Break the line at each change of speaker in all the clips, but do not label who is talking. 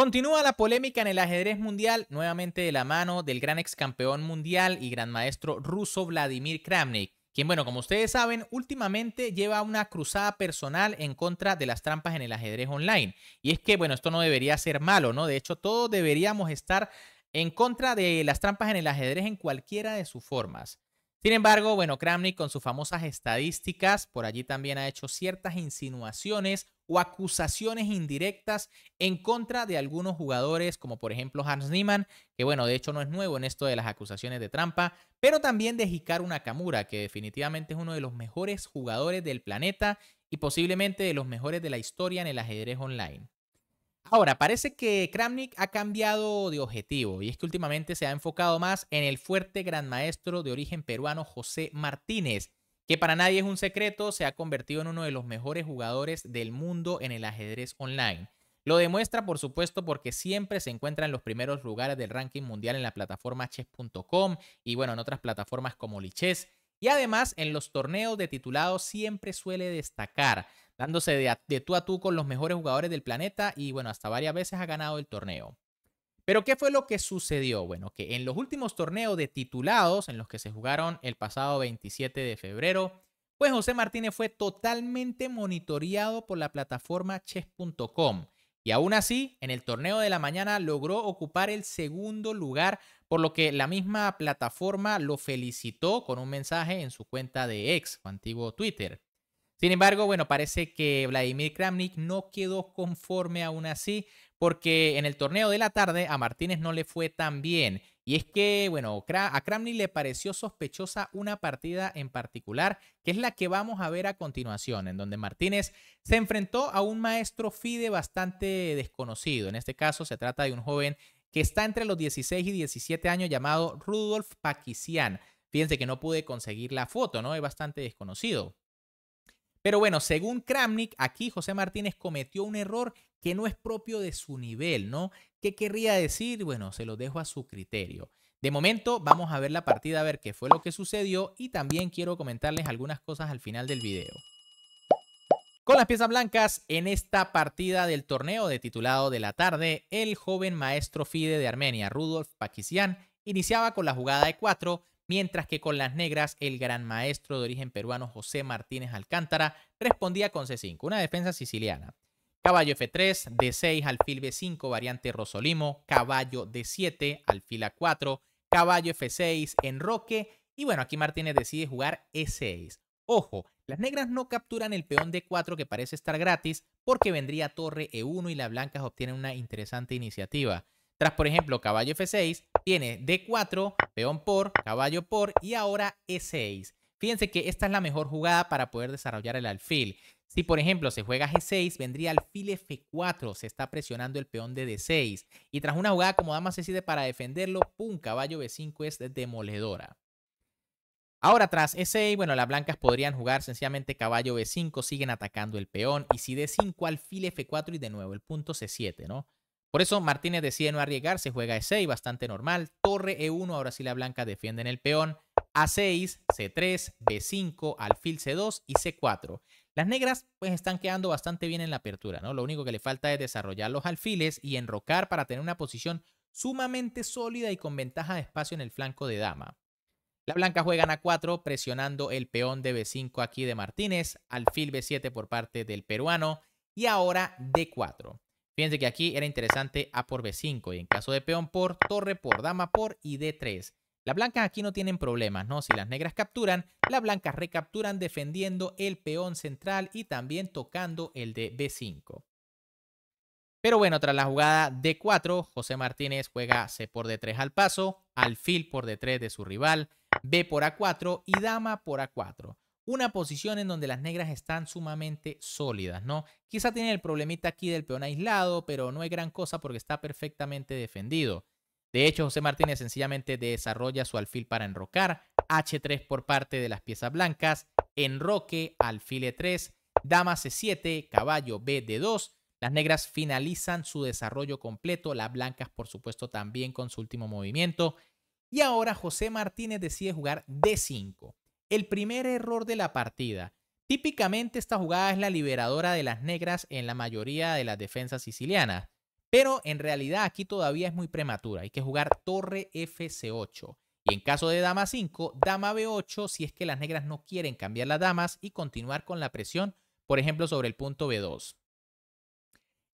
Continúa la polémica en el ajedrez mundial, nuevamente de la mano del gran ex campeón mundial y gran maestro ruso Vladimir Kramnik, quien, bueno, como ustedes saben, últimamente lleva una cruzada personal en contra de las trampas en el ajedrez online. Y es que, bueno, esto no debería ser malo, ¿no? De hecho, todos deberíamos estar en contra de las trampas en el ajedrez en cualquiera de sus formas. Sin embargo, bueno, Kramnik con sus famosas estadísticas, por allí también ha hecho ciertas insinuaciones o acusaciones indirectas en contra de algunos jugadores, como por ejemplo Hans Niemann, que bueno, de hecho no es nuevo en esto de las acusaciones de trampa, pero también de Hikaru Nakamura, que definitivamente es uno de los mejores jugadores del planeta y posiblemente de los mejores de la historia en el ajedrez online. Ahora, parece que Kramnik ha cambiado de objetivo y es que últimamente se ha enfocado más en el fuerte gran maestro de origen peruano José Martínez, que para nadie es un secreto, se ha convertido en uno de los mejores jugadores del mundo en el ajedrez online. Lo demuestra, por supuesto, porque siempre se encuentra en los primeros lugares del ranking mundial en la plataforma chess.com y bueno, en otras plataformas como Lichess. Y además, en los torneos de titulados siempre suele destacar, dándose de, de, tú a tú con los mejores jugadores del planeta y bueno, hasta varias veces ha ganado el torneo. Pero ¿qué fue lo que sucedió? Bueno, que en los últimos torneos de titulados en los que se jugaron el pasado 27 de febrero, pues José Martínez fue totalmente monitoreado por la plataforma chess.com. Y aún así, en el torneo de la mañana logró ocupar el segundo lugar, por lo que la misma plataforma lo felicitó con un mensaje en su cuenta de ex, o antiguo Twitter. Sin embargo, bueno, parece que Vladimir Kramnik no quedó conforme aún así, porque en el torneo de la tarde a Martínez no le fue tan bien. Y es que, bueno, a Kramnik le pareció sospechosa una partida en particular, que es la que vamos a ver a continuación, en donde Martínez se enfrentó a un maestro FIDE bastante desconocido. En este caso se trata de un joven que está entre los 16 y 17 años llamado Rudolf Pakisian. Fíjense que no pude conseguir la foto, ¿no? Es bastante desconocido. Pero bueno, según Kramnik, aquí José Martínez cometió un error que no es propio de su nivel, ¿no? ¿Qué querría decir? Bueno, se lo dejo a su criterio. De momento, vamos a ver la partida, a ver qué fue lo que sucedió y también quiero comentarles algunas cosas al final del video. Con las piezas blancas, en esta partida del torneo de titulado de la tarde, el joven maestro FIDE de Armenia, Rudolf Pakisian, iniciaba con la jugada de 4 mientras que con las negras el gran maestro de origen peruano José Martínez Alcántara respondía con C5, una defensa siciliana. Caballo F3, D6, alfil B5, variante Rosolimo, caballo D7, alfil A4, caballo F6, enroque, y bueno, aquí Martínez decide jugar E6. Ojo, las negras no capturan el peón D4 que parece estar gratis porque vendría torre E1 y las blancas obtienen una interesante iniciativa. Tras, por ejemplo, caballo F6, tiene D4, peón por, caballo por y ahora E6. Fíjense que esta es la mejor jugada para poder desarrollar el alfil. Si por ejemplo se juega G6, vendría alfil F4, se está presionando el peón de D6. Y tras una jugada como dama C7 para defenderlo, pum, caballo B5 es demoledora. Ahora tras E6, bueno, las blancas podrían jugar sencillamente caballo B5, siguen atacando el peón. Y si D5, alfil F4 y de nuevo el punto C7, ¿no? Por eso Martínez decide no arriesgar, se juega E6, bastante normal. Torre E1, ahora sí la blanca defiende en el peón. A6, C3, B5, alfil C2 y C4. Las negras pues están quedando bastante bien en la apertura, ¿no? Lo único que le falta es desarrollar los alfiles y enrocar para tener una posición sumamente sólida y con ventaja de espacio en el flanco de dama. La blanca juega A4 presionando el peón de B5 aquí de Martínez, alfil B7 por parte del peruano y ahora D4. Fíjense que aquí era interesante A por B5 y en caso de peón por, torre por, dama por y D3. Las blancas aquí no tienen problemas, ¿no? Si las negras capturan, las blancas recapturan defendiendo el peón central y también tocando el de B5. Pero bueno, tras la jugada D4, José Martínez juega C por D3 al paso, alfil por D3 de su rival, B por A4 y dama por A4 una posición en donde las negras están sumamente sólidas, ¿no? Quizá tiene el problemita aquí del peón aislado, pero no es gran cosa porque está perfectamente defendido. De hecho, José Martínez sencillamente desarrolla su alfil para enrocar, H3 por parte de las piezas blancas, enroque, alfil E3, dama C7, caballo B de 2 Las negras finalizan su desarrollo completo, las blancas por supuesto también con su último movimiento. Y ahora José Martínez decide jugar D5 el primer error de la partida. Típicamente esta jugada es la liberadora de las negras en la mayoría de las defensas sicilianas, pero en realidad aquí todavía es muy prematura, hay que jugar torre fc8. Y en caso de dama 5, dama b8 si es que las negras no quieren cambiar las damas y continuar con la presión, por ejemplo sobre el punto b2.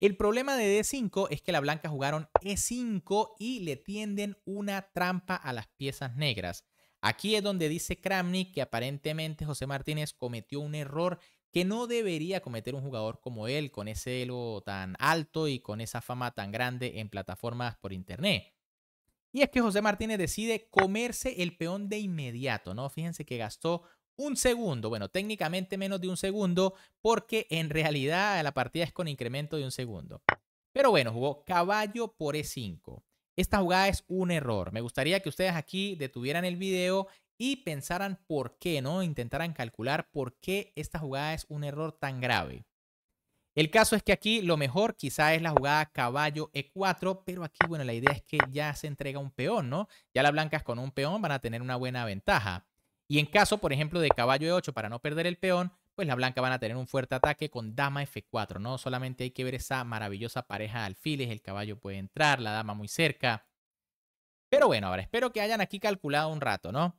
El problema de d5 es que las blancas jugaron e5 y le tienden una trampa a las piezas negras. Aquí es donde dice Kramnik que aparentemente José Martínez cometió un error que no debería cometer un jugador como él, con ese elo tan alto y con esa fama tan grande en plataformas por internet. Y es que José Martínez decide comerse el peón de inmediato, ¿no? Fíjense que gastó un segundo, bueno, técnicamente menos de un segundo, porque en realidad la partida es con incremento de un segundo. Pero bueno, jugó caballo por E5. Esta jugada es un error. Me gustaría que ustedes aquí detuvieran el video y pensaran por qué, ¿no? Intentaran calcular por qué esta jugada es un error tan grave. El caso es que aquí lo mejor quizá es la jugada caballo E4, pero aquí, bueno, la idea es que ya se entrega un peón, ¿no? Ya las blancas con un peón van a tener una buena ventaja. Y en caso, por ejemplo, de caballo E8, para no perder el peón, pues la blanca van a tener un fuerte ataque con dama F4, ¿no? Solamente hay que ver esa maravillosa pareja de alfiles, el caballo puede entrar, la dama muy cerca. Pero bueno, ahora espero que hayan aquí calculado un rato, ¿no?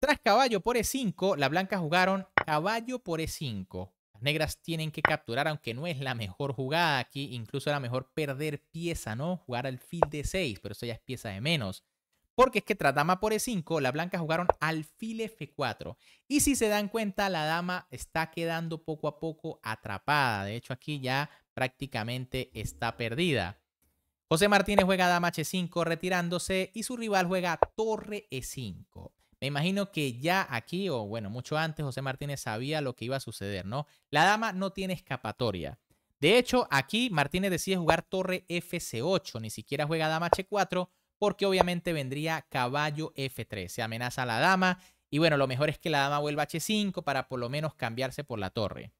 Tras caballo por E5, la blanca jugaron caballo por E5. Las negras tienen que capturar, aunque no es la mejor jugada aquí, incluso era mejor perder pieza, ¿no? Jugar alfil de 6, pero eso ya es pieza de menos porque es que tras dama por e5, las blancas jugaron alfil f4. Y si se dan cuenta, la dama está quedando poco a poco atrapada. De hecho, aquí ya prácticamente está perdida. José Martínez juega dama h5 retirándose y su rival juega torre e5. Me imagino que ya aquí, o bueno, mucho antes, José Martínez sabía lo que iba a suceder, ¿no? La dama no tiene escapatoria. De hecho, aquí Martínez decide jugar torre fc8, ni siquiera juega dama h4 porque obviamente vendría caballo F3, se amenaza a la dama y bueno, lo mejor es que la dama vuelva a H5 para por lo menos cambiarse por la torre.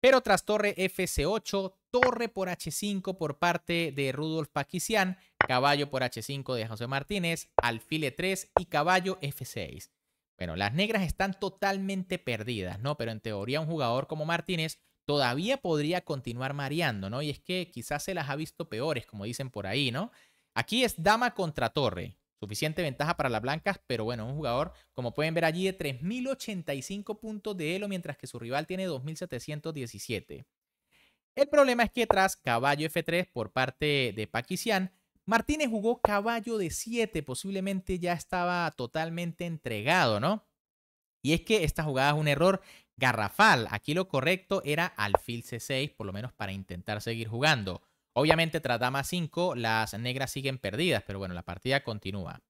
Pero tras torre Fc8, torre por H5 por parte de Rudolf Paquisian, caballo por H5 de José Martínez, alfil 3 y caballo F6. Bueno, las negras están totalmente perdidas, ¿no? Pero en teoría un jugador como Martínez todavía podría continuar mareando, ¿no? Y es que quizás se las ha visto peores, como dicen por ahí, ¿no? Aquí es dama contra torre. Suficiente ventaja para las blancas, pero bueno, un jugador, como pueden ver allí, de 3.085 puntos de elo, mientras que su rival tiene 2.717. El problema es que tras caballo F3 por parte de Paquician, Martínez jugó caballo de 7, posiblemente ya estaba totalmente entregado, ¿no? Y es que esta jugada es un error garrafal. Aquí lo correcto era alfil C6, por lo menos para intentar seguir jugando. Obviamente tras dama 5 las negras siguen perdidas, pero bueno, la partida continúa.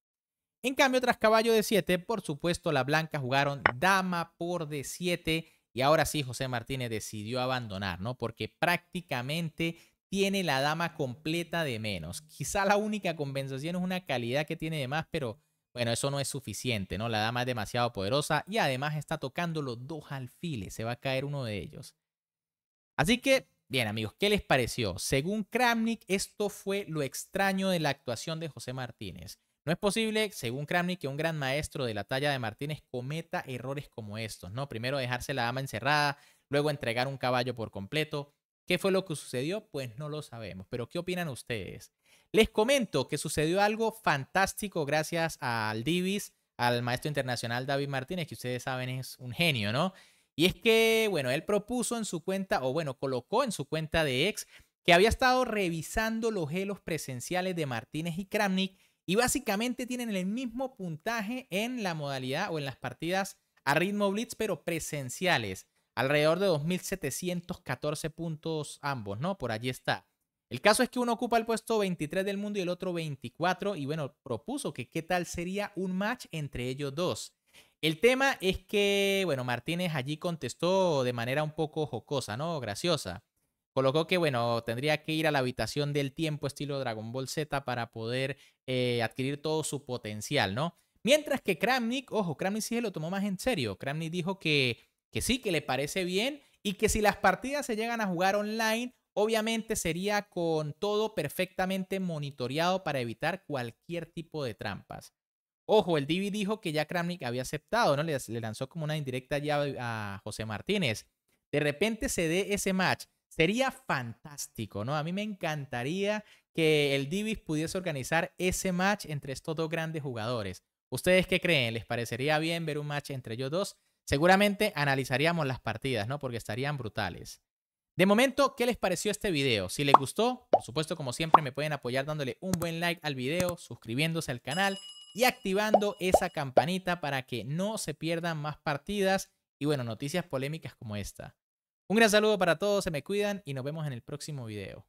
En cambio, tras caballo de 7, por supuesto, las blancas jugaron dama por de 7 y ahora sí José Martínez decidió abandonar, ¿no? Porque prácticamente tiene la dama completa de menos. Quizá la única compensación es una calidad que tiene de más, pero bueno, eso no es suficiente, ¿no? La dama es demasiado poderosa y además está tocando los dos alfiles, se va a caer uno de ellos. Así que Bien, amigos, ¿qué les pareció? Según Kramnik, esto fue lo extraño de la actuación de José Martínez. No es posible, según Kramnik, que un gran maestro de la talla de Martínez cometa errores como estos, ¿no? Primero dejarse la dama encerrada, luego entregar un caballo por completo. ¿Qué fue lo que sucedió? Pues no lo sabemos, pero ¿qué opinan ustedes? Les comento que sucedió algo fantástico gracias al Divis, al maestro internacional David Martínez, que ustedes saben es un genio, ¿no? Y es que, bueno, él propuso en su cuenta, o bueno, colocó en su cuenta de ex, que había estado revisando los helos presenciales de Martínez y Kramnik y básicamente tienen el mismo puntaje en la modalidad o en las partidas a ritmo blitz, pero presenciales. Alrededor de 2.714 puntos ambos, ¿no? Por allí está. El caso es que uno ocupa el puesto 23 del mundo y el otro 24. Y bueno, propuso que qué tal sería un match entre ellos dos. El tema es que, bueno, Martínez allí contestó de manera un poco jocosa, ¿no? Graciosa. Colocó que, bueno, tendría que ir a la habitación del tiempo estilo Dragon Ball Z para poder eh, adquirir todo su potencial, ¿no? Mientras que Kramnik, ojo, Kramnik sí se lo tomó más en serio. Kramnik dijo que, que sí, que le parece bien y que si las partidas se llegan a jugar online, obviamente sería con todo perfectamente monitoreado para evitar cualquier tipo de trampas. Ojo, el Divi dijo que ya Kramnik había aceptado, ¿no? Le, le lanzó como una indirecta ya a José Martínez. De repente se dé ese match. Sería fantástico, ¿no? A mí me encantaría que el Divis pudiese organizar ese match entre estos dos grandes jugadores. ¿Ustedes qué creen? ¿Les parecería bien ver un match entre ellos dos? Seguramente analizaríamos las partidas, ¿no? Porque estarían brutales. De momento, ¿qué les pareció este video? Si les gustó, por supuesto, como siempre, me pueden apoyar dándole un buen like al video, suscribiéndose al canal y activando esa campanita para que no se pierdan más partidas y bueno, noticias polémicas como esta. Un gran saludo para todos, se me cuidan y nos vemos en el próximo video.